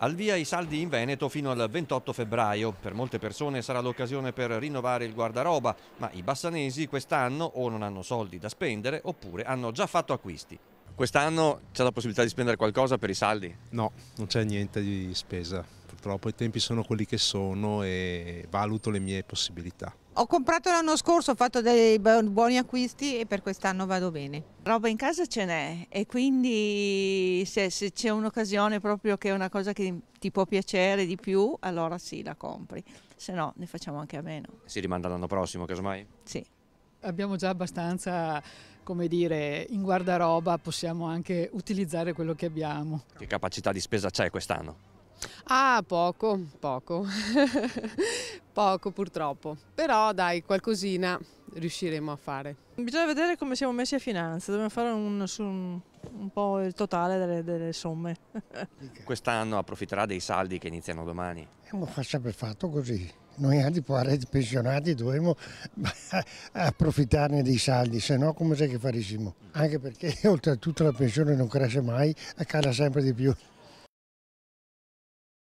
Al via i saldi in Veneto fino al 28 febbraio. Per molte persone sarà l'occasione per rinnovare il guardaroba, ma i bassanesi quest'anno o non hanno soldi da spendere oppure hanno già fatto acquisti. Quest'anno c'è la possibilità di spendere qualcosa per i saldi? No, non c'è niente di spesa. Purtroppo i tempi sono quelli che sono e valuto le mie possibilità. Ho comprato l'anno scorso, ho fatto dei buoni acquisti e per quest'anno vado bene. Roba in casa ce n'è e quindi se, se c'è un'occasione proprio che è una cosa che ti può piacere di più, allora sì, la compri. Se no ne facciamo anche a meno. Si rimanda l'anno prossimo, casomai? Sì. Abbiamo già abbastanza come dire, in guardaroba possiamo anche utilizzare quello che abbiamo. Che capacità di spesa c'è quest'anno? Ah, poco, poco, poco purtroppo, però dai, qualcosina riusciremo a fare. Bisogna vedere come siamo messi a finanza, dobbiamo fare un, un un po' il totale delle, delle somme. Quest'anno approfitterà dei saldi che iniziano domani? Eh, ma fa sempre fatto così. Noi antipoareti pensionati dovremmo approfittarne dei saldi, se no come sai che farissimo? Anche perché oltretutto la pensione non cresce mai, cala sempre di più.